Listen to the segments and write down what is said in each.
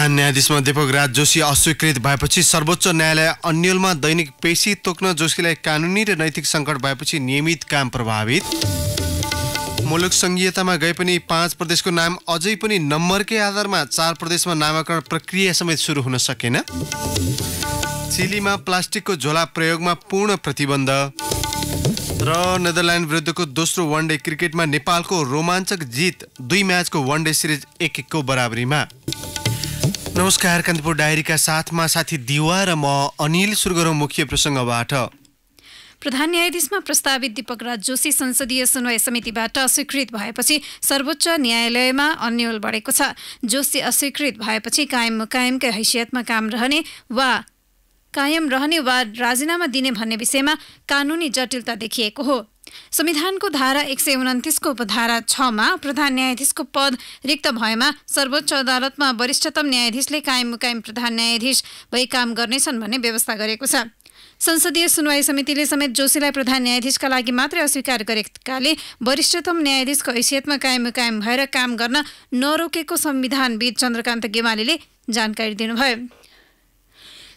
प्रधान न्यायाधीशमा दीपक राज जोशी अस्वीकृत भएपछि सर्वोच्च न्यायालय अन्यलमा दैनिक पेशी तोक्न जोशीलाई कानुनी र नैतिक सङ्कट भएपछि नियमित काम प्रभावित मुलुक सङ्घीयतामा गए पनि पाँच प्रदेशको नाम अझै पनि नम्बरकै आधारमा चार प्रदेशमा नामाकरण प्रक्रिया समेत सुरु हुन सकेन चिलीमा प्लास्टिकको झोला प्रयोगमा पूर्ण प्रतिबन्ध र नेदरल्यान्ड विरुद्धको दोस्रो वनडे क्रिकेटमा नेपालको रोमाञ्चक जित दुई म्याचको वनडे सिरिज एक एकको बराबरीमा नमस्कार कान्तिपुर डायरीका साथमा साथी दिवा र म अनिल सुरु मुख्य प्रसङ्गबाट प्रधान न्यायाधीशमा प्रस्तावित दीपक राज जोशी संसदीय सुनवाई समितिबाट अस्वीकृत भएपछि सर्वोच्च न्यायालयमा अन्यल बढेको छ जोशी अस्वीकृत भएपछि कायम कायमकै हैसियतमा काम रहने वा कायम रहने वा राजीनामा दिने भन्ने विषयमा कानुनी जटिलता देखिएको हो संविधानको धारा एक सय उन्तिसको उपधारा छमा प्रधान न्यायाधीशको पद रिक्त भएमा सर्वोच्च अदालतमा वरिष्ठतम न्यायाधीशले कायम मुकायम प्रधान न्यायाधीश भई काम गर्नेछन् भन्ने व्यवस्था गरेको छ संसदीय सुनवाई समितिले समेत जोशीलाई प्रधान न्यायाधीशका लागि मात्रै अस्वीकार गरेकाले वरिष्ठतम न्यायाधीशको हैसियतमा कायम कायम भएर काम गर्न नरोकेको संविधानविद चन्द्रकान्त गेवालीले जानकारी दिनुभयो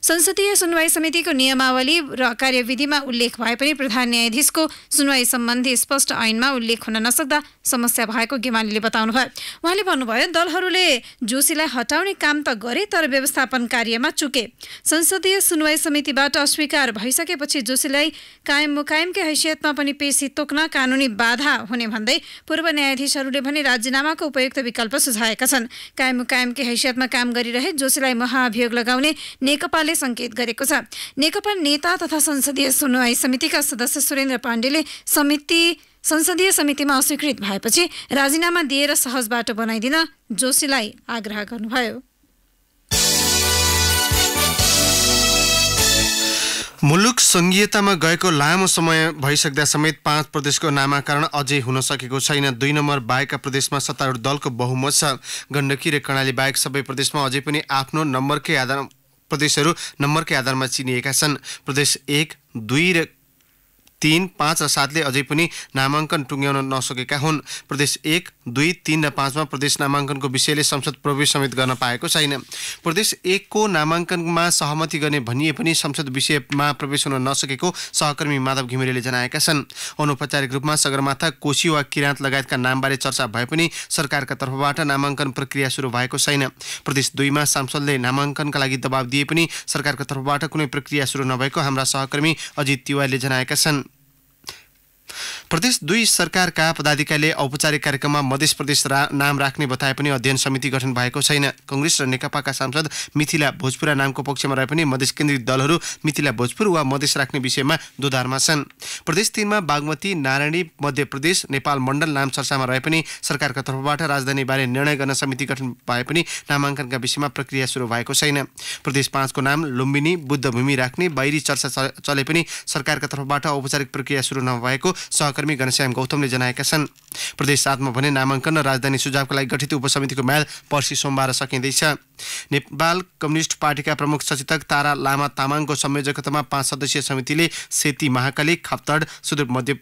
संसदीय सुनवाई समितिको नियमावली र कार्यविधिमा उल्लेख भए पनि प्रधान न्यायाधीशको सुनवाई सम्बन्धी स्पष्ट ऐनमा उल्लेख हुन नसक्दा समस्या भएको गेमालीले बताउनुभयो उहाँले भन्नुभयो दलहरूले जोशीलाई हटाउने काम त गरे तर व्यवस्थापन कार्यमा चुके संसदीय सुनवाई समितिबाट अस्वीकार भइसकेपछि जोशीलाई कायम मुकायमकै हैसियतमा पनि पेशी तोक्न कानुनी बाधा हुने भन्दै पूर्व न्यायाधीशहरूले भने राजीनामाको उपयुक्त विकल्प सुझाएका छन् कायम मुकायमकै हैसियतमा काम गरिरहे जोशीलाई महाअभियोग लगाउने नेकपाले पाण्डेले सङ्केत गरेको छ नेकपा नेता तथा संसदीय सुनवाई समितिका सदस्य सुरेन्द्र पाण्डेले समिति संसदीय समितिमा अस्वीकृत भएपछि राजीनामा दिएर सहजबाट बनाइदिन जोशीलाई आग्रह गर्नुभयो मुलुक सङ्घीयतामा गएको लामो समय भइसक्दा समेत पाँच प्रदेशको नामाकरण अझै हुन सकेको छैन दुई नम्बर बाहेकका प्रदेशमा सत्तारूढ दलको बहुमत छ गण्डकी र कर्णाली बाहेक सबै प्रदेशमा अझै पनि आफ्नो नम्बरकै आधारमा प्रदेशहरू नम्बरकै आधारमा चिनिएका छन् प्रदेश एक दुई र तिन पाँच र सातले अझै पनि नामाङ्कन टुङ्ग्याउन नसकेका हुन् प्रदेश एक दुई तिन र पाँचमा प्रदेश नामाङ्कनको विषयले संसद प्रवेश समेत गर्न पाएको छैन प्रदेश एकको नामाङ्कनमा सहमति गर्ने भनिए पनि संसद विषयमा प्रवेश हुन नसकेको सहकर्मी माधव घिमिरेले जनाएका छन् अनौपचारिक रूपमा सगरमाथा कोशी वा किराँत लगायतका नामबारे चर्चा भए पनि सरकारका तर्फबाट नामाङ्कन प्रक्रिया सुरु भएको छैन प्रदेश दुईमा सांसदले नामाङ्कनका लागि दबाब दिए पनि सरकारको तर्फबाट कुनै प्रक्रिया सुरु नभएको हाम्रा सहकर्मी अजित तिवारीले जनाएका छन् प्रदेश दुई सरकारका पदाधिकारीले औपचारिक कार्यक्रममा मधेस प्रदेश रा, नाम राख्ने बताए पनि अध्ययन समिति गठन भएको छैन कङ्ग्रेस र नेकपाका सांसद मिथिला भोजपुरा नामको पक्षमा रहे पनि मधेस केन्द्रित दलहरू मिथिला भोजपुर वा मधेस राख्ने विषयमा दुधारमा छन् प्रदेश तिनमा बागमती नारायणी मध्य प्रदेश नेपाल मण्डल नाम चर्चामा रहे पनि सरकारको तर्फबाट राजधानीबारे निर्णय गर्न समिति गठन भए पनि नामाङ्कनका विषयमा प्रक्रिया सुरु भएको छैन प्रदेश पाँचको नाम लुम्बिनी बुद्धभूमि राख्ने बाहिरी चर्चा चले पनि सरकारका तर्फबाट औपचारिक प्रक्रिया सुरु नभएको सहकारी सहकर्मी घनश्याम गौतमले जनाएका छन् प्रदेश सातमा भने नामाङ्कन र राजधानी सुझावको लागि गठित उपसमितिको म्याद पर्सि सोमबार सकिँदैछ नेपाल कम्युनिस्ट पार्टीका प्रमुख सचेतक तारा लामा तामाङको संयोजकतामा पाँच सदस्यीय समितिले सेती महाकाली खप्तड सुदूर मध्य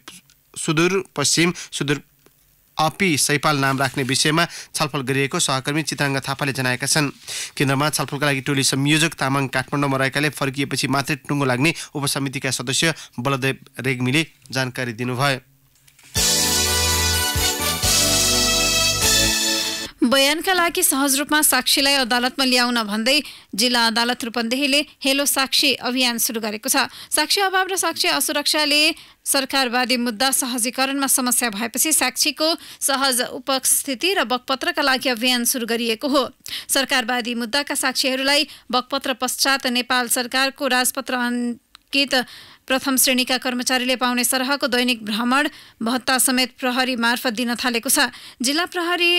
सुदूरपश्चिम सुदूर अपी सैपाल नाम राख्ने विषयमा छलफल गरिएको सहकर्मी चित्राङ्ग थापाले जनाएका छन् केन्द्रमा छलफलका लागि टोली संयोजक तामाङ काठमाडौँमा रहेकाले फर्किएपछि मात्रै टुङ्गो लाग्ने उपसमितिका सदस्य बलदेव रेग्मीले जानकारी दिनुभयो बयानका लागि सहज रूपमा साक्षीलाई अदालतमा ल्याउन भन्दै जिल्ला अदालत रूपन्देहीले हेलो साक्षी अभियान सुरु गरेको छ साक्षी अभाव र साक्षी असुरक्षाले सरकारवादी मुद्दा सहजीकरणमा समस्या भएपछि साक्षीको सहज उपस्थिति र बकपत्रका लागि अभियान सुरु गरिएको हो सरकारवादी मुद्दाका साक्षीहरूलाई बकपत्र पश्चात नेपाल सरकारको राजपत्र अङ्कित प्रथम श्रेणीका कर्मचारीले पाउने सरहको दैनिक भ्रमण भत्ता समेत प्रहरी मार्फत दिन थालेको छ जिल्ला प्रहरी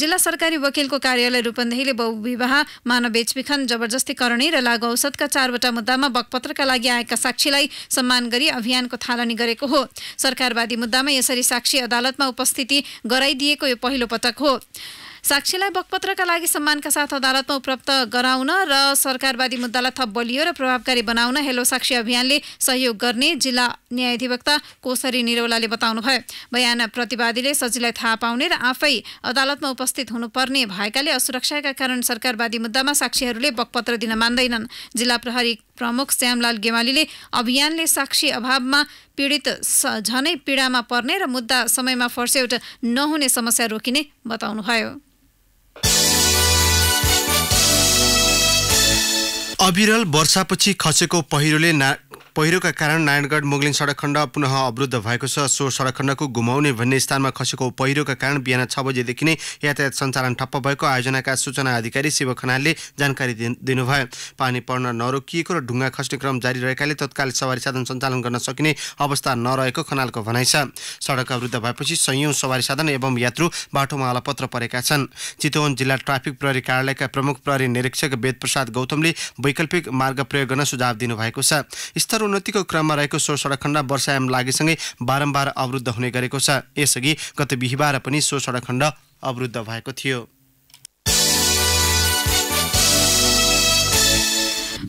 जिल्ला सरकारी वकिलको कार्यालय रूपन्देहीले बहुविवाह मानव बेचबिखन जबरजस्तीकरणी र लागु औषधका चारवटा मुद्दामा बकपत्रका लागि आएका साक्षीलाई सम्मान गरी अभियानको थालनी गरेको हो सरकारवादी मुद्दामा यसरी साक्षी अदालतमा उपस्थिति गराइदिएको यो पहिलो पटक हो साक्षीलाई बकपत्रका लागि सम्मानका साथ अदालतमा उपलब्ध गराउन र सरकारवादी मुद्दालाई थप बलियो र प्रभावकारी बनाउन हेलो साक्षी अभियानले सहयोग गर्ने जिल्ला न्यायाधिवक्ता कोसरी निरौलाले बताउनुभयो बयान प्रतिवादीले सजिलै थाहा पाउने र आफै अदालतमा उपस्थित हुनुपर्ने भएकाले असुरक्षाका कारण सरकारवादी मुद्दामा साक्षीहरूले बकपत्र दिन मान्दैनन् जिल्ला प्रहरी प्रमुख श्यामलाल गेवालीले अभियानले साक्षी अभावमा पीडित झनै पीडामा पर्ने र मुद्दा समयमा फर्सेउट नहुने समस्या रोकिने बताउनुभयो अविरल वर्षापछि खसेको पहिरोले ना पहिरोका कारण नारायणगढ मोगलिन सडक खण्ड पुनः अवरुद्ध भएको छ सो सडक खण्डको घुमाउने भन्ने स्थानमा खसेको पहिरोका कारण बिहान छ बजेदेखि नै यातायात सञ्चालन ठप्प भएको आयोजनाका सूचना अधिकारी शिव खनालले जानकारी दिनुभयो पानी पर्न नरोकिएको र ढुङ्गा खस्ने क्रम जारी रहेकाले तत्काल सवारी साधन सञ्चालन गर्न सकिने अवस्था नरहेको खनालको भनाइ छ सडक अवरुद्ध भएपछि संयौँ सवारी साधन एवं यात्रु बाटोमा अलपत्र परेका छन् चितवन जिल्ला ट्राफिक प्रहरी कार्यालयका प्रमुख प्रहरी निरीक्षक वेदप्रसाद गौतमले वैकल्पिक मार्ग प्रयोग गर्न सुझाव दिनुभएको छ स्तर पदोन्नतिको क्रममा रहेको सो सडक खण्ड वर्षायाम लागेसँगै बारम्बार अवरुद्ध हुने गरेको छ यसअघि गत बिहिबार पनि सो सडक खण्ड अवरुद्ध भएको थियो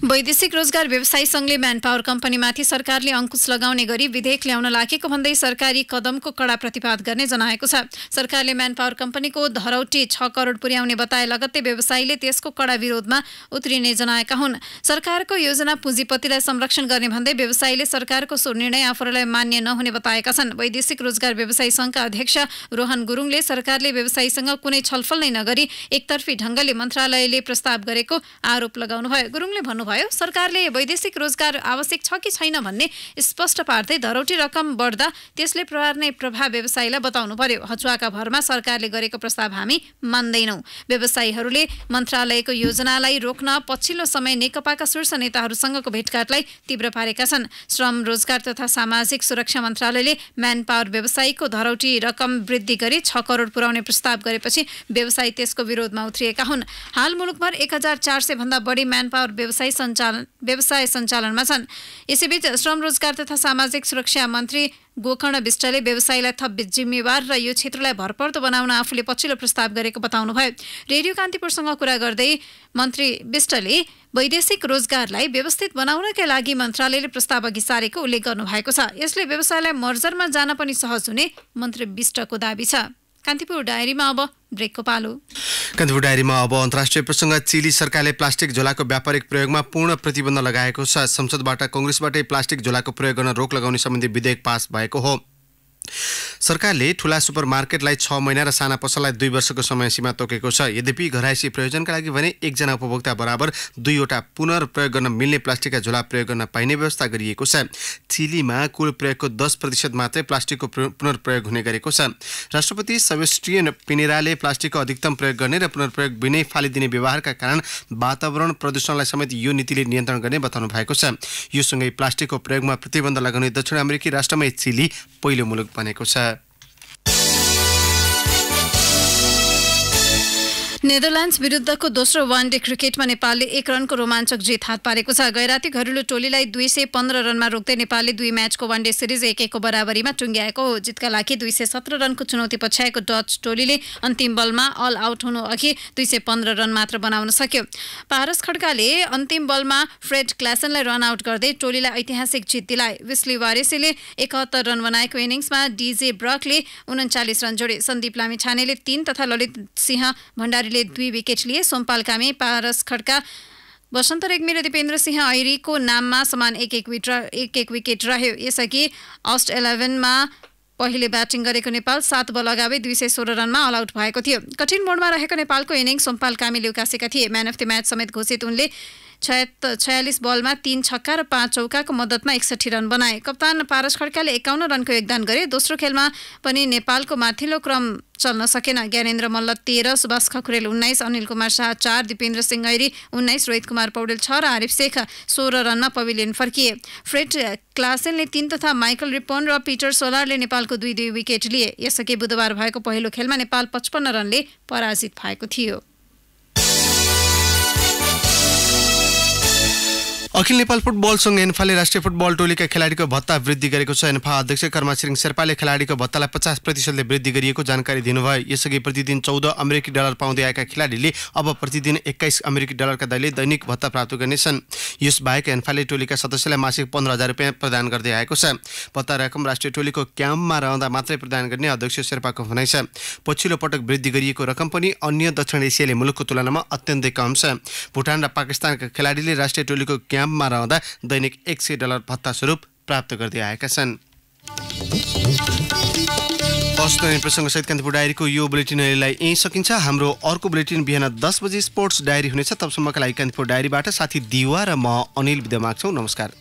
वैदेशिक रोजगार व्यवसायी संघले म्यान पावर कम्पनीमाथि सरकारले अङ्कुश लगाउने गरी विधेयक ल्याउन लागेको भन्दै सरकारी कदमको कडा प्रतिवाद गर्ने जनाएको छ सरकारले म्यान पावर कम्पनीको धरौटी छ करोड पुर्याउने बताए लगत्तै व्यवसायीले त्यसको कडा विरोधमा उत्रिने जनाएका हुन् सरकारको योजना पुँजीपतिलाई संरक्षण गर्ने भन्दै व्यवसायीले सरकारको सो निर्णय आफूलाई मान्य नहुने बताएका छन् वैदेशिक रोजगार व्यवसायी संघका अध्यक्ष रोहन गुरुङले सरकारले व्यवसायीसँग कुनै छलफल नै नगरी एकतर्फी ढङ्गले मन्त्रालयले प्रस्ताव गरेको आरोप लगाउनुभयो गुरुङले भन्नुभयो भयो सरकारले वैदेशिक रोजगार आवश्यक छ कि छैन भन्ने स्पष्ट पार्दै धरौटी रकम बढ्दा त्यसले पर्ने प्रभाव व्यवसायीलाई बताउनु पर्यो हचुवाका भरमा सरकारले गरेको प्रस्ताव हामी मान्दैनौँ व्यवसायीहरूले मन्त्रालयको योजनालाई रोक्न पछिल्लो समय नेकपाका शीर्ष नेताहरूसँगको भेटघाटलाई तीव्र पारेका छन् श्रम रोजगार तथा सामाजिक सुरक्षा मन्त्रालयले म्यान पावर व्यवसायीको धरौटी रकम वृद्धि गरी छ करोड पुर्याउने प्रस्ताव गरेपछि व्यवसायी त्यसको विरोधमा उत्रिएका हुन् हाल मुलुकभर एक हजार चार सय भन्दा बढी म्यान पावर व्यवसायी सञ्चालन व्यवसाय सञ्चालनमा छन् यसैबीच श्रम रोजगार तथा सामाजिक सुरक्षा मन्त्री गोकर्ण विष्टले व्यवसायलाई थप जिम्मेवार र यो क्षेत्रलाई भरपर्दो बनाउन आफूले पछिल्लो प्रस्ताव गरेको बताउनुभयो रेडियो कान्तिपुरसँग कुरा गर्दै मन्त्री विष्टले वैदेशिक रोजगारलाई व्यवस्थित बनाउनका लागि मन्त्रालयले प्रस्ताव अघि सारेको उल्लेख गर्नुभएको छ यसले व्यवसायलाई मर्जरमा जान पनि सहज हुने मन्त्री विष्टको दावी छ कान्तिपुर डायरीमा अब ब्रेकको पालो कान्तिपुर डायरीमा अब अन्तर्राष्ट्रिय प्रसङ्ग चिली सरकारले प्लास्टिक झोलाको व्यापारिक प्रयोगमा पूर्ण प्रतिबन्ध लगाएको छ संसदबाट कङ्ग्रेसबाटै प्लास्टिक झोलाको प्रयोग गर्न रोक लगाउने सम्बन्धी विधेयक पास भएको हो सरकारले ठुला सुपर मार्केटलाई छ महिना र साना पसललाई दुई वर्षको समयसीमा तोकेको छ यद्यपि घरायसी प्रयोजनका लागि भने एकजना उपभोक्ता बराबर दुईवटा पुनर्प्रयोग गर्न मिल्ने प्लास्टिकका झोला प्रयोग गर्न पाइने व्यवस्था गरिएको छ चिलीमा कुल प्रयोगको दस प्रतिशत मात्रै प्लास्टिकको पुनर्प्रयोग हुने गरेको छ राष्ट्रपति सेबेस्टियन पिनेराले प्लास्टिकको अधिकतम प्रयोग गर्ने र पुनर्प्रयोग बिनै फालिदिने व्यवहारका कारण वातावरण प्रदूषणलाई समेत यो नीतिले नियन्त्रण गर्ने बताउनु भएको छ योसँगै प्लास्टिकको प्रयोगमा प्रतिबन्ध लगाउने दक्षिण अमेरिकी राष्ट्रमै चिली पहिलो मुलुक भनेको छ नेदरल्यान्ड्स विरुद्धको दोस्रो वान डे क्रिकेटमा नेपालले एक रनको रोमाञ्चक जित हात पारेको छ गैराती घरेलु टोलीलाई दुई सय पन्ध्र रनमा रोक्दै नेपालले दुई म्याचको वान डे सिरिज एक एकको बराबरीमा टुङ्ग्याएको हो जितका लागि दुई सय सत्र रनको चुनौती पछ्याएको डच टोलीले अन्तिम बलमा अल आउट हुनु अघि दुई सय पन्ध्र रन मात्र बनाउन सक्यो पारस खड्काले अन्तिम बलमा फ्रेड क्लासनलाई रन आउट गर्दै टोलीलाई ऐतिहासिक जित दिलाए विस्ली वारेसीले एकहत्तर रन बनाएको इनिङ्समा डिजे ब्रकले उन्चालिस रन जोडे सन्दीप लामिछानेले तीन तथा ललित सिंह भण्डारी हजारीले दुई विकेट लिए सोमपाल कामे पारस खड्का वसन्त रेग्मी र दिपेन्द्र सिंह ऐरीको नाममा समान एक एक विट एक एक विकेट रह्यो यसअघि अस्ट इलेभेनमा पहिले ब्याटिङ गरेको नेपाल सात बल अगावै दुई सय सोह्र रनमा अल आउट भएको थियो कठिन मोडमा रहेको नेपालको इनिङ सोमपाल कामीले उकासेका थिए म्यान अफ द म्याच समेत घोषित उनले छया छयालिस बलमा तीन छक्का र पाँच चौकाको मद्दतमा एकसठी रन बनाए कप्तान पारस खड्काले एकाउन्न रनको योगदान गरे दोस्रो खेलमा पनि नेपालको माथिल्लो क्रम चल्न सकेन ज्ञानेन्द्र मल्ल तेह्र सुभाष खकुरेल उन्नाइस अनिल कुमार शाह चार दिपेन्द्र सिंह ऐरी उन्नाइस रोहित कुमार पौडेल छ र आरिफ शेख सोह्र रनमा पविलियन फर्किए फ्रेड क्लासेनले तीन तथा माइकल रिपोन र पिटर सोलरले नेपालको दुई दुई विकेट लिए यसअघि बुधबार भएको पहिलो खेलमा नेपाल पचपन्न रनले पराजित भएको थियो अखिल नेपाल फुटबल सङ्घ एनफाले राष्ट्रिय फुटबल टोलीका खेलाडीको भत्ता वृद्धि गरेको छ एनफा अध्यक्ष कर्मासिरिङ शेर्पाले खेलाडीको भत्तालाई पचास प्रतिशतले वृद्धि गरिएको जानकारी दिनुभयो यसअघि प्रतिदिन चौध अमेरिकी डलर पाउँदै आएका खेलाडीले अब प्रतिदिन एक्काइस अमेरिकी डलरका दरले दैनिक भत्ता प्राप्त गर्नेछन् यसबाहेक एन्फाले टोलीका सदस्यलाई मासिक पन्ध्र हजार रुपियाँ प्रदान गर्दै आएको छ भत्ता रकम राष्ट्रिय टोलीको क्याम्पमा रहँदा मात्रै प्रदान गर्ने अध्यक्ष शेर्पाको भनाइ छ पछिल्लो पटक वृद्धि गरिएको रकम पनि अन्य दक्षिण एसियाली मुलुकको तुलनामा अत्यन्तै कम छ भुटान र पाकिस्तानका खेलाडीले राष्ट्रिय टोलीको क्याम्प काममा रहँदा दैनिक एक सय डलर भत्ता स्वरूप प्राप्त गर्दै आएका छन् प्रसङ्गसहित कान्तिपुर डायरीको यो बुलेटिन अहिलेलाई यहीँ सकिन्छ हाम्रो अर्को बुलेटिन बिहान दस बजे स्पोर्ट्स डायरी हुनेछ तबसम्मका लागि कान्तिपुर डायरीबाट साथी दिवा र म अनिल विदा माग्छौँ नमस्कार